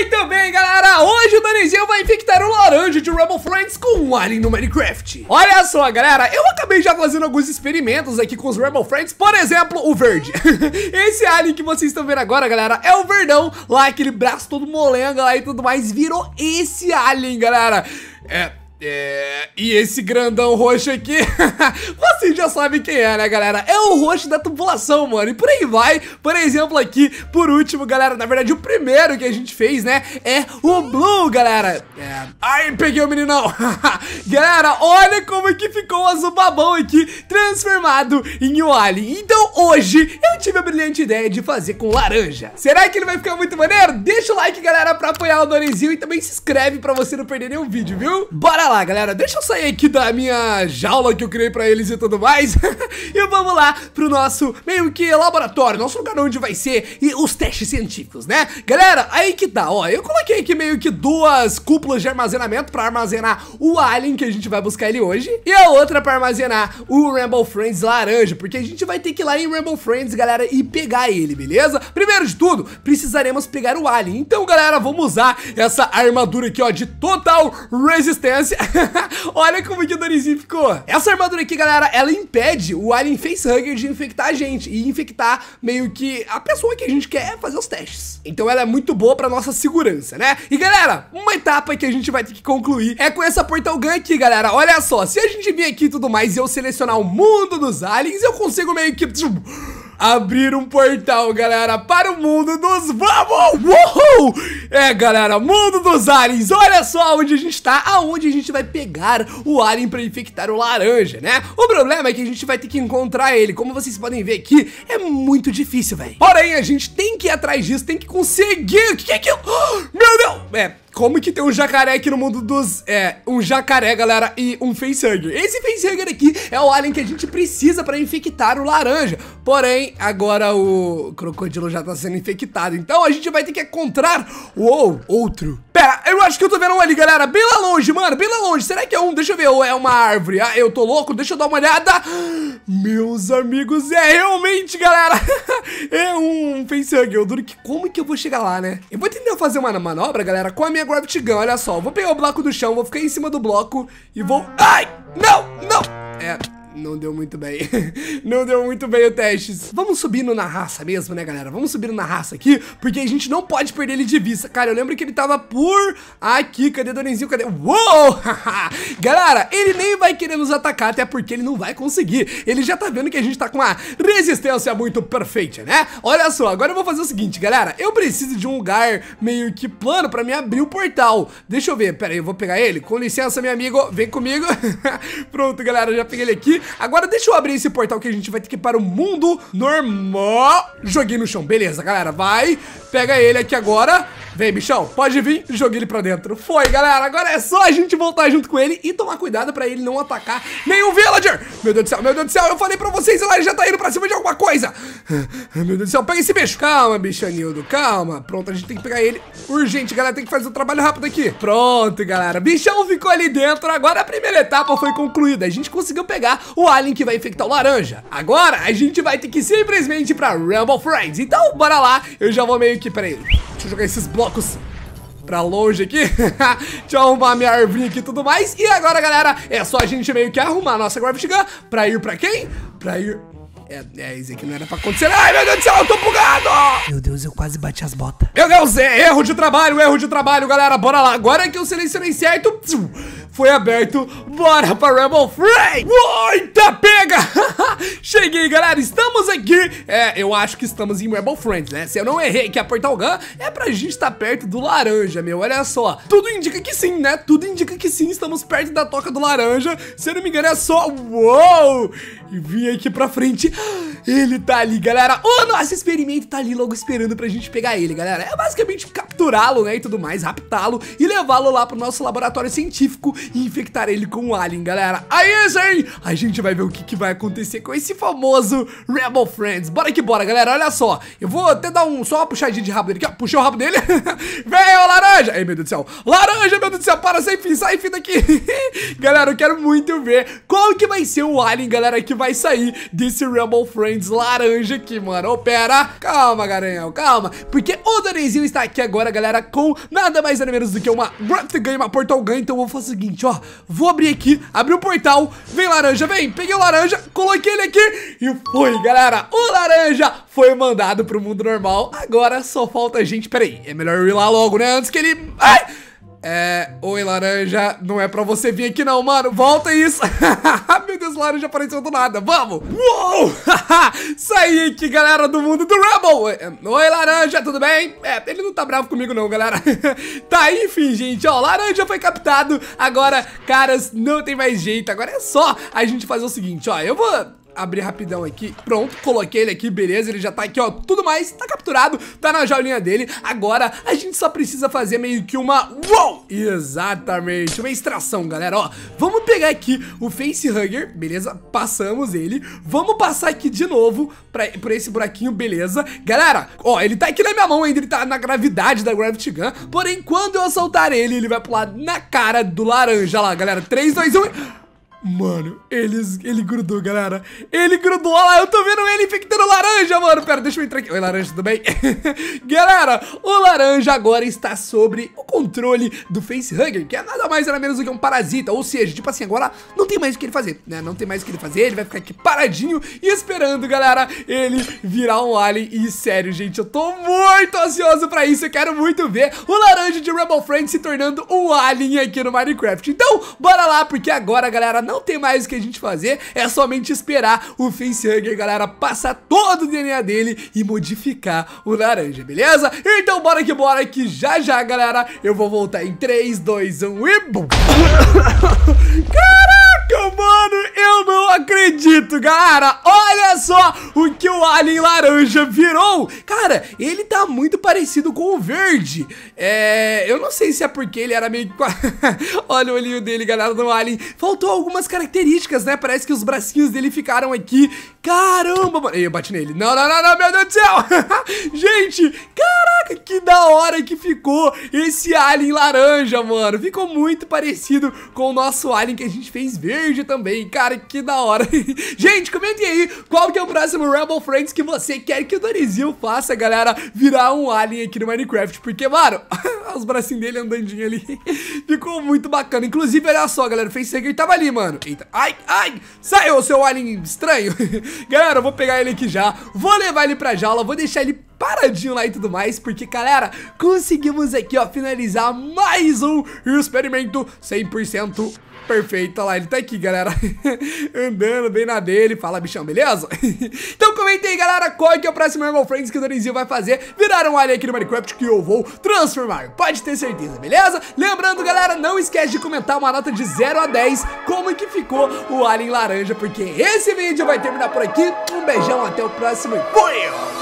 Muito bem, galera, hoje o Danizinho vai infectar o laranja de Rebel Friends com um alien no Minecraft Olha só, galera, eu acabei já fazendo alguns experimentos aqui com os Rebel Friends, por exemplo, o verde Esse alien que vocês estão vendo agora, galera, é o verdão, lá aquele braço todo molenga lá e tudo mais, virou esse alien, galera é, é, e esse grandão roxo aqui, vocês já sabem quem é, né, galera? É o roxo da tubulação, mano, e por aí vai, por exemplo, aqui, por último, galera, na verdade, o primeiro que a gente fez, né, é o blue, galera. É. Ai, peguei o meninão. galera, olha como é que ficou o azul babão aqui, transformado em um alien. Então, hoje, eu tive a brilhante ideia de fazer com laranja. Será que ele vai ficar muito maneiro? Deixa o like, galera, pra apoiar o Donezinho e também se inscreve pra você não perder nenhum vídeo, viu? Bora lá, galera, deixa eu sair aqui da minha jaula que eu criei pra eles e tudo mais E vamos lá pro nosso meio que laboratório, nosso lugar onde vai ser e os testes científicos, né? Galera, aí que tá, ó, eu coloquei aqui meio que duas cúpulas de armazenamento pra armazenar o alien que a gente vai buscar ele hoje E a outra pra armazenar o Rainbow Friends laranja, porque a gente vai ter que ir lá em Rainbow Friends, galera, e pegar ele, beleza? Primeiro de tudo, precisaremos pegar o alien, então galera, vamos usar essa armadura aqui, ó, de total resistência Olha como que o Dorizinho ficou. Essa armadura aqui, galera, ela impede o Alien Facehugger de infectar a gente e infectar meio que a pessoa que a gente quer fazer os testes. Então ela é muito boa pra nossa segurança, né? E galera, uma etapa que a gente vai ter que concluir é com essa Portal Gun aqui, galera. Olha só, se a gente vir aqui e tudo mais e eu selecionar o mundo dos aliens, eu consigo meio que abrir um portal, galera, para o mundo dos... Vamos! Uhul! É, galera, mundo dos aliens, olha só onde a gente tá, aonde a gente vai pegar o alien para infectar o laranja, né? O problema é que a gente vai ter que encontrar ele, como vocês podem ver aqui, é muito difícil, velho. Porém, a gente tem que ir atrás disso, tem que conseguir... O que é que eu... meu Deus! É, como que tem um jacaré aqui no mundo dos... É, um jacaré, galera, e um facehugger. Esse facehugger aqui é o alien que a gente precisa pra infectar o laranja. Porém, agora o crocodilo já tá sendo infectado. Então a gente vai ter que encontrar... Uou, outro. Pera, eu acho que eu tô vendo um ali, galera. Bem lá longe, mano, bem lá longe. Será que é um? Deixa eu ver. Ou é uma árvore? Ah, eu tô louco? Deixa eu dar uma olhada. Meus amigos, é realmente, galera. é um facehugger. Eu duro que... Como que eu vou chegar lá, né? Eu vou tentar fazer uma manobra, galera, com a minha minha Gravity Gun, olha só. Vou pegar o bloco do chão, vou ficar em cima do bloco e vou... Ai! Não! Não! É não deu muito bem. não deu muito bem o teste. Vamos subindo na raça mesmo, né, galera? Vamos subindo na raça aqui, porque a gente não pode perder ele de vista. Cara, eu lembro que ele tava por aqui. Cadê Donenzinho? Cadê? Uou! galera, ele nem vai querer nos atacar, até porque ele não vai conseguir. Ele já tá vendo que a gente tá com uma resistência muito perfeita, né? Olha só, agora eu vou fazer o seguinte, galera. Eu preciso de um lugar meio que plano pra me abrir o portal. Deixa eu ver. Pera aí, eu vou pegar ele. Com licença, meu amigo. Vem comigo. Pronto, galera, já peguei ele aqui. Agora deixa eu abrir esse portal que a gente vai ter que ir para o mundo normal. Joguei no chão, beleza, galera, vai. Pega ele aqui agora. Vem, bichão, pode vir. Joguei ele pra dentro. Foi, galera. Agora é só a gente voltar junto com ele e tomar cuidado pra ele não atacar nenhum villager. Meu Deus do céu, meu Deus do céu. Eu falei pra vocês, lá ele já tá indo pra cima de alguma coisa. Ah, meu Deus do céu, pega esse bicho. Calma, bichanildo, calma. Pronto, a gente tem que pegar ele. Urgente, galera, tem que fazer o um trabalho rápido aqui. Pronto, galera. Bichão ficou ali dentro. Agora a primeira etapa foi concluída. A gente conseguiu pegar o alien que vai infectar o laranja. Agora a gente vai ter que simplesmente ir pra Rumble Friends. Então, bora lá. Eu já vou meio que... ele. Deixa eu jogar esses blocos pra longe aqui. Deixa eu arrumar minha árvore aqui e tudo mais. E agora, galera, é só a gente meio que arrumar a nossa Gravity Gun pra ir pra quem? Pra ir... É, é, isso aqui não era pra acontecer. Ai, meu Deus do céu, eu tô bugado! Meu Deus, eu quase bati as botas. Meu Deus, é erro de trabalho, erro de trabalho, galera. Bora lá. Agora que eu selecionei certo foi aberto. Bora para Rebel Free! Muita pega! Cheguei, galera, estamos aqui. É, eu acho que estamos em Rebel Friends, né? Se eu não errei que a Portal Gun é pra gente estar tá perto do laranja, meu. Olha só. Tudo indica que sim, né? Tudo indica que sim, estamos perto da toca do laranja. Se eu não me engano, é só... Uou! E vim aqui pra frente. Ele tá ali, galera. O nosso experimento tá ali logo esperando pra gente pegar ele, galera. É basicamente capturá-lo, né, e tudo mais, raptá-lo e levá-lo lá pro nosso laboratório científico e infectar ele com o alien, galera. Aí, gente, a gente vai ver o que, que vai acontecer com esse famoso Rebel Friends. Bora que bora, galera. Olha só, eu vou até dar um, só uma puxadinha de rabo dele aqui, ó. Puxou o rabo dele. Veio, laranja. Ai, meu Deus do céu. Laranja, meu Deus do céu. Para, sai, fim, sai fim daqui. galera, eu quero muito ver qual que vai ser o alien, galera, que vai sair desse Rebel Friends laranja aqui, mano. Ô, pera. Calma, garanhão, calma. Porque o Danizinho está aqui agora, galera, com nada mais nada menos do que uma Graft Gun, uma Portal Gun. Então eu vou fazer o seguinte seguinte, ó. Vou abrir aqui, abri o portal. Vem, laranja, vem. Peguei o laranja, coloquei ele aqui e foi, galera. O laranja foi mandado pro mundo normal. Agora só falta a gente... Pera aí, é melhor eu ir lá logo, né? Antes que ele... Ai! É, oi laranja, não é pra você vir aqui não, mano, volta isso Meu Deus, laranja apareceu do nada, vamos Uou, Sai aqui galera do mundo do Rumble Oi laranja, tudo bem? É, ele não tá bravo comigo não, galera Tá, enfim, gente, ó, laranja foi captado Agora, caras, não tem mais jeito Agora é só a gente fazer o seguinte, ó, eu vou abrir rapidão aqui. Pronto, coloquei ele aqui, beleza, ele já tá aqui, ó, tudo mais, tá capturado, tá na jaulinha dele. Agora, a gente só precisa fazer meio que uma... Uou! Exatamente, uma extração, galera, ó. Vamos pegar aqui o facehugger, beleza? Passamos ele. Vamos passar aqui de novo pra, por esse buraquinho, beleza? Galera, ó, ele tá aqui na minha mão ainda, ele tá na gravidade da Gravity Gun. Porém, quando eu assaltar ele, ele vai pular na cara do laranja. lá, galera, 3, 2, 1... Mano, ele ele grudou, galera. Ele grudou. Olha lá, eu tô vendo ele infectando laranja, mano. Pera, deixa eu entrar aqui. Oi, laranja, tudo bem? galera, o laranja agora está sobre o controle do facehugger, que é nada mais nada menos do que um parasita. Ou seja, tipo assim, agora não tem mais o que ele fazer, né? Não tem mais o que ele fazer. Ele vai ficar aqui paradinho e esperando, galera, ele virar um alien. E sério, gente, eu tô muito ansioso pra isso. Eu quero muito ver o laranja de Rebel Friend se tornando um alien aqui no Minecraft. Então, bora lá, porque agora, galera não tem mais o que a gente fazer, é somente esperar o Facehugger, galera, passar todo o DNA dele e modificar o laranja, beleza? Então bora que bora que já já, galera, eu vou voltar em 3, 2, 1 e... Caraca, mano, eu não acredito, galera Olha só o que o alien laranja virou Cara, ele tá muito parecido com o verde É, eu não sei se é porque ele era meio... Olha o olhinho dele, galera, do alien Faltou algumas algumas características, né? Parece que os bracinhos dele ficaram aqui. Caramba, mano. Ei, eu bati nele. Não, não, não, não, meu Deus do céu. gente, que da hora que ficou esse alien laranja, mano. Ficou muito parecido com o nosso alien que a gente fez verde também. Cara, que da hora. gente, comentem aí qual que é o próximo Rebel Friends que você quer que o Dorizil faça, galera, virar um alien aqui no Minecraft. Porque, mano, os bracinhos dele andandinho ali. ficou muito bacana. Inclusive, olha só, galera, o Facehugger tava ali, mano. Eita, ai, ai, saiu, seu alien estranho. galera, eu vou pegar ele aqui já, vou levar ele pra jaula, vou deixar ele paradinho lá e tudo mais, porque, galera, conseguimos aqui, ó, finalizar mais um experimento 100% perfeito, olha lá, ele tá aqui, galera Andando bem na dele, fala bichão, beleza? então comenta aí, galera, qual é que é o próximo Marvel Friends que o Dorizinho vai fazer Virar um alien aqui no Minecraft que eu vou transformar, pode ter certeza, beleza? Lembrando, galera, não esquece de comentar uma nota de 0 a 10 Como que ficou o alien laranja, porque esse vídeo vai terminar por aqui Um beijão, até o próximo e fui!